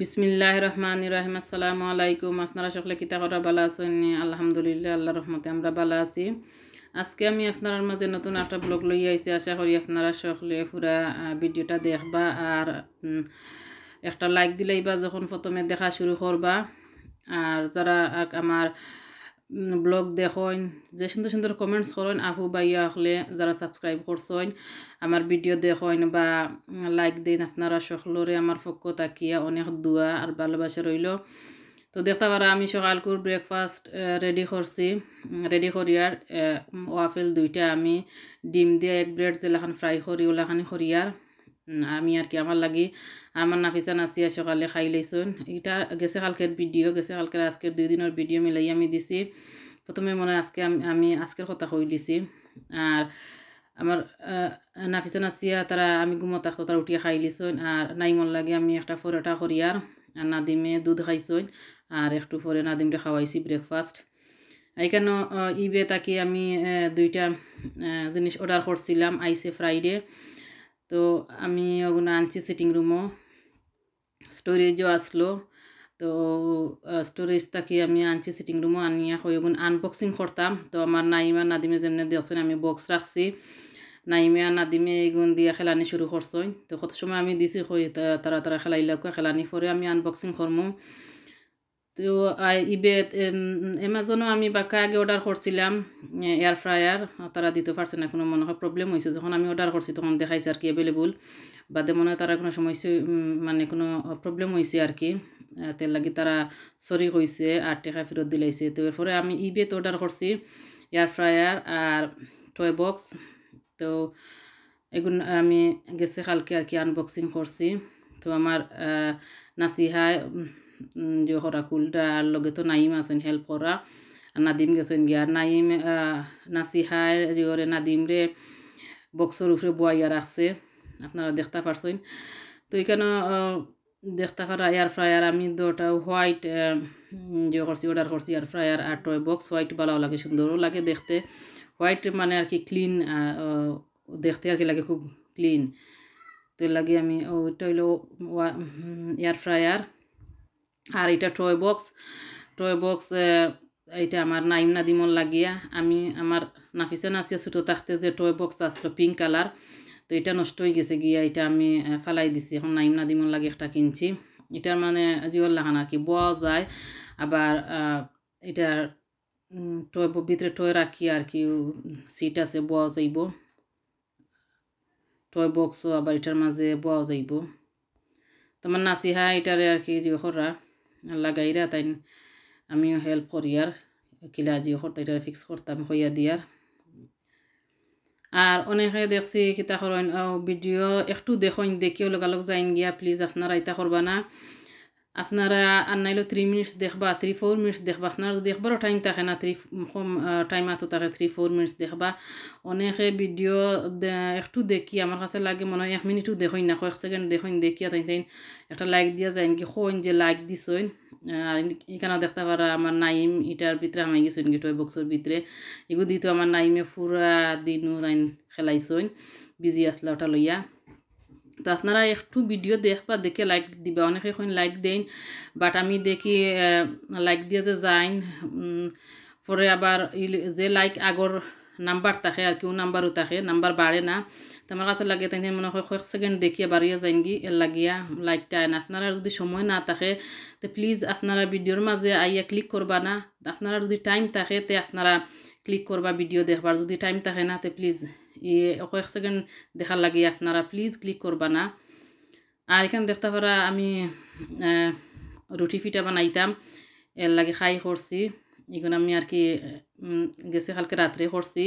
বিসমিল্লাহ রহমান রহিম আসসালামু আলাইকুম আপনারা সকলে কিতা করা ভালো আছেন আলহামদুলিল্লাহ আল্লাহ রহমতে আমরা ভালো আছি আজকে আমি আপনার মাঝে নতুন একটা ব্লগ লই আইছি আশা করি আপনারা সকলে পুরা ভিডিওটা দেখবা আর একটা লাইক দিলেই বা যখন প্রথমে দেখা শুরু করবা আর যারা আমার ব্লগ দেখেন যে সুন্দর সুন্দর কমেন্টস করেন আফু বাইয়া হলে যারা সাবস্ক্রাইব করছেন আমার ভিডিও দেখেন বা লাইক দেন আপনারা সকলরে আমার পক্ষ তাকিয়া অনেক দোয়া আর ভালোবাসা রইল তো দেখতে পারা আমি সকালকুর ব্রেকফাস্ট রেডি করছি রেডি করিয়ার ওয়াফেল দুইটা আমি ডিম দিয়ে এক ব্রেড জেলাখান ফ্রাই করি ওলাখানি করিয়ার আমি আর কি আমার লাগি আমার নাফিসা নাসিয়া সকালে খাই লাইছুন এটা গেছে কালকের ভিডিও গেছে কালকের আজকের দুই দিনের ভিডিও মিলাই আমি দিছি প্রথমে মনে আজকে আমি আজকের কথা কই দিছি আর আমার নাফিসা নাসিয়া তারা আমি ঘুমো থাকতো তারা উঠিয়ে খাই লিছইন আর নাইমন লাগে আমি একটা পরোটা করি আর নাদিমে দুধ খাইছইন আর একটু পরে নাদিমটা খাওয়াইছি ব্রেকফাস্ট কেন ইবে তাকে আমি দুইটা জিনিস অর্ডার করছিলাম আইসে ফ্রাইডে তো আমি ওগুলো আনছি সিটিং রুমও স্টোরেজও আসলো তো স্টোরেজ থাকি আমি আনছি সিটিং রুমও আনিয়া হয়ে ওগুলো আনবক্সিং করতাম তো আমার নাইমা নাদিমে যেমনি দিয়েছেন আমি বক্স রাখছি নাইমা নাদিমে এগুন দিয়া খেলানি শুরু করছই তো কত সময় আমি দিছি হয়ে তারা তারা খেলাইলাকুয়া খেলানি পরে আমি আনবক্সিং করমো তো ইবে অ্যামাজনও আমি বাকা আগে অর্ডার করছিলাম এয়ার ফ্রায়ার তারা দিতে পারছে না কোনো মনে হয় প্রবলেম হয়েছে যখন আমি অর্ডার করছি তখন দেখাইছে আর কি অ্যাভেলেবল বাদে মনে হয় তারা কোনো সমস্যা মানে কোনো প্রবলেম হয়েছে আর কি তেল লাগি তারা সরি হয়েছে আর টেকা ফেরত দিলাইছে তো এরপরে আমি ইবেত অর্ডার করছি এয়ার ফ্রায়ার আর টয় বক্স তো এগুলো আমি গেছে কালকে আর কি আনবক্সিং করছি তো আমার নাসিহায় যে হরা আর লগে তো নাইম আছেন হেল্প করা নাদিম গেছেন গিয়ার নাইম নাসিহায় ওরে নাদিম রে বক্সর উপরে বোয়াইয়া রাখছে আপনারা দেখতে পারছেন তো এখানে দেখতে পারা এয়ার ফ্রায়ার আমি দুটা হোয়াইট যে করছি অর্ডার করছি এয়ার ফ্রায়ার আর টয় বক্স হোয়াইট ভালো লাগে সুন্দরও লাগে দেখতে হোয়াইট মানে আর কি ক্লিন দেখতে আর কি লাগে খুব ক্লিন তো লাগে আমি ওইটা হইলো এয়ার ফ্রায়ার আর এটা টয় বক্স টয় বক্স এটা আমার নাইম নাদিমন লাগিয়া আমি আমার নাফিসে নাচিয়া ছোটো থাকতে যে টয় বক্স আসলো পিঙ্ক কালার তো এটা নষ্ট হয়ে গেছে গিয়া এটা আমি ফেলাই দিছি এখন নাইম নাদিমন লাগে একটা কিনছি এটার মানে জিওর লাগান আর কি বওয়া যায় আবার এটার টয় ভিতরে টয় রাখি আর কি সিট আছে বওয়া যাইব টয় বক্সও আবার এটার মাঝে বওয়া যাইব তোমার নাসিহা এটারে আর কি যে হরা আল্লাহ গাইরা তাই আমিও হেল্প করি আর কিলা আজিও কর্তা ফিক্স করতাম হইয়া দিয়ার আর অনেকে দেখছি কিতা ভিডিও একটু দেখ দেখিও লগালগ যাইন গিয়া প্লিজ আপনারা এটা করবানা আপনারা আন্নাইলো থ্রি মিনিটস দেখবা থ্রি ফোর মিনিটস দেখবা আপনার দেখবারও টাইম থাকে না থ্রি টাইম আতো থাকে থ্রি ফোর মিনিটস দেখবা অনেকে ভিডিও একটু দেখি আমার কাছে লাগে মনে হয় এক মিনিটও দেখোন না এক সেকেন্ড দেখোন দেখি তাই তাই একটা লাইক দিয়া যায় নাকি কইন যে লাইক দিছইন আর এখানে দেখতে পারা আমার নাইম এটার ভিতরে আমি গেছিল নাকি টয় বক্সের ভিতরে এগুলো দিত আমার নাইমে পুরা দিনও তাই খেলাইছইন বিজি আসলে ওটা লইয়া তো আপনারা একটু ভিডিও দেখবা দেখে লাইক দিবা অনেকে এখন লাইক দেন বাট আমি দেখি লাইক দিয়ে যে যাইন পরে আবার যে লাইক আগর নাম্বার থাকে আর কেউ নাম্বারও থাকে নাম্বার বাড়ে না তো আমার কাছে লাগে তাই মনে হয় কয়েক সেকেন্ড দেখিয়ে বাড়িয়ে যাইন কি এর লাগিয়া লাইকটা আয় না আপনারা যদি সময় না থাকে তো প্লিজ আপনারা ভিডিওর মাঝে আইয়া ক্লিক করবা না আপনারা যদি টাইম থাকে তে আপনারা ক্লিক করবা ভিডিও দেখবার যদি টাইম থাকে না তে প্লিজ কয়েক সেকেন্ড দেখার লাগে আপনারা প্লিজ ক্লিক করবা না আর এখানে দেখতে পারা আমি রুটি ফিটা বানাইতাম এর লাগে খাই করছি এখন আমি আর কি গেছে কালকে রাত্রে করছি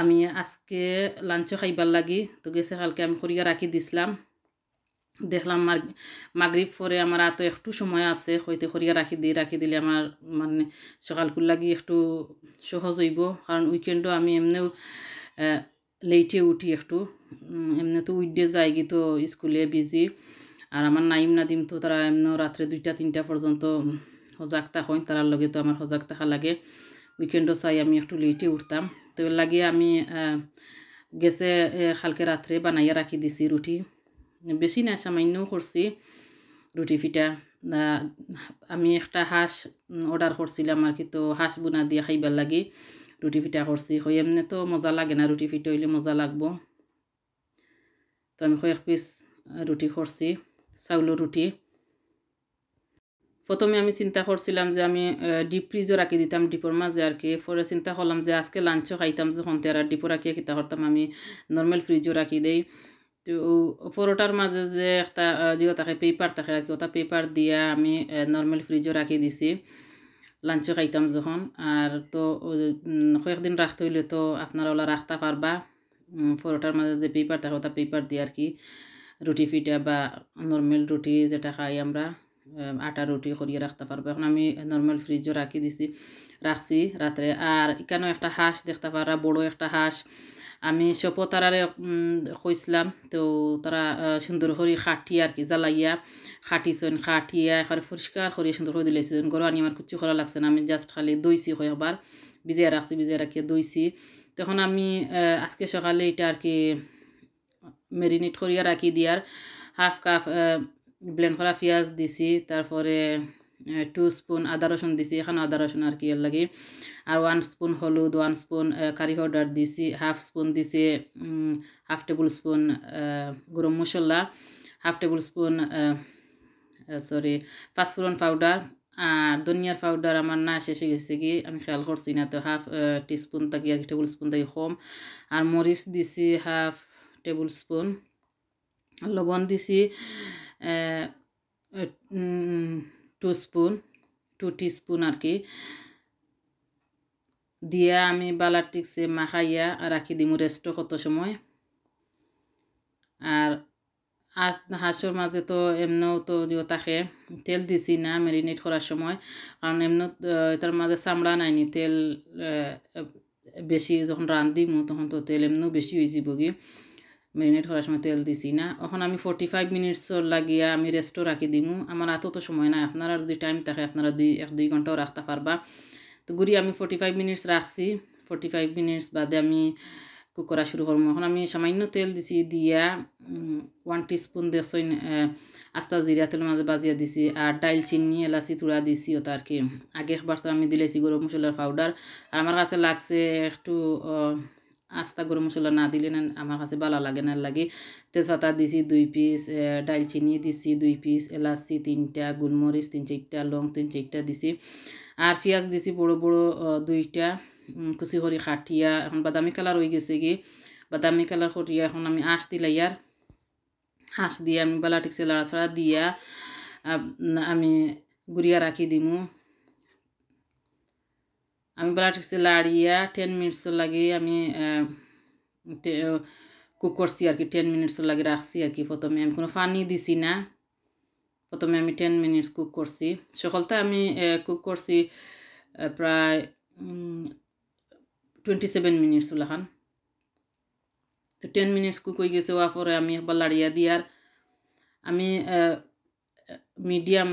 আমি আজকে লাঞ্চও খাইবার লাগি তো গেছে কালকে আমি করিয়া রাখি দিছিলাম দেখলাম মার মাগরীব পরে আমার আত একটু সময় আছে হইতে করিয়া রাখি দিয়ে রাখি দিলে আমার মানে সকালকুল লাগি একটু সহজ হইব কারণ উইকেন্ডও আমি এমনিও লেটে উঠি একটু এমনি তো উইডে যায় গি তো স্কুলে বিজি আর আমার নাইম নাদিম তো তারা এমনি রাত্রে দুইটা তিনটা পর্যন্ত সজাগ হয় তার লগে তো আমার সজাগ থাকা লাগে উইকেন্ডও চাই আমি একটু লেটে উঠতাম তো লাগে আমি গেছে খালকে রাত্রে বানাইয়া রাখি দিছি রুটি বেশি না সামান্যও করছি রুটি ফিটা আমি একটা হাঁস অর্ডার করছিলাম আর কি তো হাঁস বোনা দিয়ে খাইবার লাগে রুটি পিঠা করছি হই এমনি তো মজা লাগে না রুটি পিঠা হইলে মজা লাগবো তো আমি কয়েক পিস রুটি করছি চাউলের রুটি প্রথমে আমি চিন্তা করছিলাম যে আমি ডিপ ফ্রিজও রাখি দিতাম ডিপোর মাঝে আর কি পরে চিন্তা করলাম যে আজকে লাঞ্চও খাইতাম যে তে আর ডিপো রাখিয়ে খিতা করতাম আমি নর্মাল ফ্রিজও রাখি দেই তো পরোটার মাঝে যে একটা যে তাকে পেপার থাকে আর কি ওটা পেপার দিয়া আমি নর্মাল ফ্রিজও রাখি দিছি লাঞ্চও খাইতাম যখন আর তো কয়েকদিন রাখতে হইলে তো আপনারা ওলা রাখতে পারবা পরোটার মাঝে যে পেপার থাকো তা পেপার দিয়ে আর কি রুটি ফিটা বা নর্মাল রুটি যেটা খাই আমরা আটা রুটি করিয়ে রাখতে পারবো এখন আমি নর্মাল ফ্রিজও রাখি দিছি রাখছি রাত্রে আর কেন একটা হাঁস দেখতে পারা বড় একটা হাঁস আমি সপো তারারে কইসলাম তো তারা সুন্দর করে খাটি আর কি জ্বালাইয়া খাটিছেন খাটিয়া এখন পরিষ্কার করে সুন্দর করে দিলেছি গরু আনি আমার কুচি করা লাগছে না আমি জাস্ট খালি দইছি আবার বিজয় রাখছি বিজয় রাখি দইছি তখন আমি আজকে সকালে এটা আর কি মেরিনেট করিয়া রাখি দিয়ার হাফ কাপ ব্লেন্ড করা পেঁয়াজ দিছি তারপরে টু স্পুন আদা রসুন দিছি এখানে আদা রসুন আর কি এর লাগে আর ওয়ান স্পুন হলুদ ওয়ান স্পুন কারি পাউডার দিছি হাফ স্পুন দিছি হাফ টেবিল স্পুন গরম মশলা হাফ টেবিল স্পুন সরি পাঁচফোরন পাউডার আর ধনিয়ার পাউডার আমার না শেষে গেছে কি আমি খেয়াল করছি না তো হাফ টিস্পুন থাকি আর কি টেবিল স্পুন থাকি কম আর মরিচ দিছি হাফ টেবিল স্পুন লবণ দিছি টু স্পুন টু স্পুন আর কি দিয়া আমি বালার টিকসে মাখাইয়া রাখি দিমু রেস্ট কত সময় আর হাঁসের মাঝে তো এমনও তো দিও তাকে তেল দিছি না ম্যারিনেট করার সময় কারণ এমনি তার মাঝে চামড়া নাইনি তেল বেশি যখন রান্ধিমু তখন তো তেল এমনিও বেশি হয়ে যাবো মেরিনেট করার সময় তেল দিছি না এখন আমি ফোর্টি ফাইভ মিনিটসর লাগিয়া আমি রেস্টও রাখি দিমু আমার এত তো সময় না আপনারা যদি টাইম থাকে আপনারা দুই এক দুই ঘন্টাও রাখতে পারবা তো গুড়ি আমি ফোর্টি ফাইভ মিনিটস রাখছি ফোর্টি ফাইভ মিনিটস বাদে আমি কুক করা শুরু করবো এখন আমি সামান্য তেল দিছি দিয়া ওয়ান টিস্পুন দেখছই আস্তা জিরা তেল মাঝে বাজিয়া দিছি আর ডাইল চিনি এলাচি তুড়া দিছি ওটা আর কি আগে একবার তো আমি দিলেছি গরম মশলার পাউডার আর আমার কাছে লাগছে একটু আস্তা গরম মশলা না দিলে না আমার কাছে ভালো লাগে না লাগে তেজপাতা দিছি দুই পিস ডালচিনি দিছি দুই পিস এলাচি তিনটা গোলমরিচ তিন চারটা লং তিন চারটা দিছি আর পেঁয়াজ দিছি বড় বড় দুইটা কুচি করে খাটিয়া এখন বাদামি কালার হয়ে গেছে কি বাদামি কালার করিয়া এখন আমি আঁশ দিলাই আর আঁশ দিয়ে আমি বালা ঠিকছে ছাড়া দিয়া আমি গুড়িয়া রাখি দিমু আমি বালাটিক্সে লাড়িয়া টেন মিনিটস লাগে আমি কুক করছি আর কি টেন মিনিটস লাগে রাখছি আর কি প্রথমে আমি কোনো পানি দিছি না প্রথমে আমি টেন মিনিটস কুক করছি সকলটা আমি কুক করছি প্রায় টোয়েন্টি সেভেন মিনিটস লাখান তো টেন মিনিটস কুক হয়ে গেছে ওয়া পরে আমি একবার লাড়িয়া আর আমি মিডিয়াম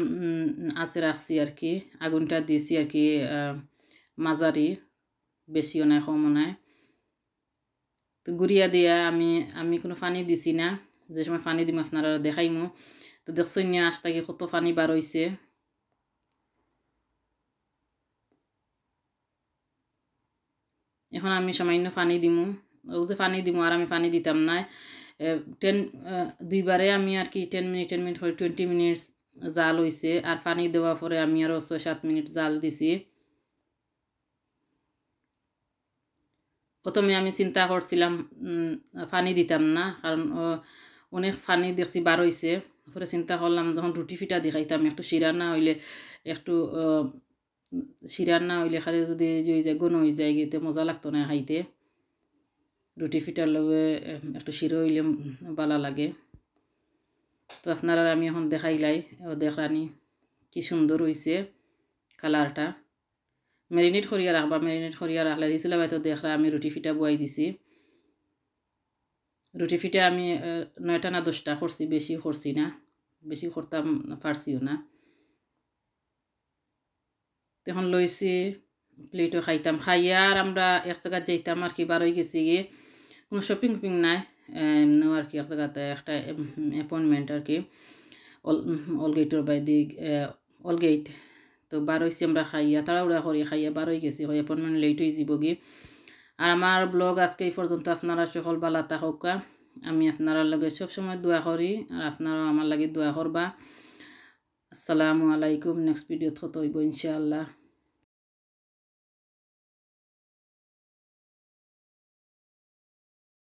আছে রাখছি আর কি আগুনটা দিয়েছি আর কি মাজারি বেশিও নাই কমও নাই তো গুড়িয়া দিয়া আমি আমি কোনো পানি দিছি না যে সময় পানি দিম আপনারা দেখাইম তো দেখছি না আজ থেকে কত পানি বার হয়েছে এখন আমি সামান্য পানি দিম ওই যে পানি দিম আর আমি পানি দিতাম না টেন দুইবারে আমি আর কি ten minute ten minute twenty minutes জাল হয়েছে আর পানি দেওয়ার পরে আমি আরও ছয় সাত মিনিট জাল দিছি প্রথমে আমি চিন্তা করছিলাম পানি দিতাম না কারণ অনেক পানি দেখছি বার হয়েছে তারপরে চিন্তা করলাম যখন রুটি ফিটা দেখাইতাম একটু শিরা না হইলে একটু শিরা না হইলে খালি যদি হয়ে যায় গন হয়ে যায় গিয়ে মজা লাগতো না খাইতে রুটি ফিটার লগে একটু শিরো হইলে বালা লাগে তো আপনারা আমি এখন দেখাইলাই দেখরানি কি সুন্দর হয়েছে কালারটা মেরিনেট করিয়া রাখবা মেরিনেট করিয়া রাখলে দিছিল হয়তো দেখলে আমি রুটি ফিটা বুয়াই দিছি রুটি ফিটা আমি নয়টা না দশটা করছি বেশি করছি না বেশি করতাম পারছিও না তখন লইছি প্লেটও খাইতাম খাইয়া আর আমরা এক জায়গা যাইতাম আর কি বারোই গেছি গিয়ে কোনো শপিং ফপিং নাই এমনিও আর কি এক জায়গাতে একটা অ্যাপয়েন্টমেন্ট আর কি অল বাই বাইদি অলগেট তো বার হয়েছি আমরা খাইয়া তাড়াহুড়া করি খাইয়া বার হয়ে গেছি হয় লেট হয়ে যাবগি আর আমার ব্লগ আজকে এই পর্যন্ত আপনারা সকল বালা থাকুকা আমি আপনার লগে সবসময় দোয়া করি আর আপনারাও আমার লাগে দোয়া করবা আসসালামু আলাইকুম নেক্সট ভিডিওত হতো ইনশাআল্লাহ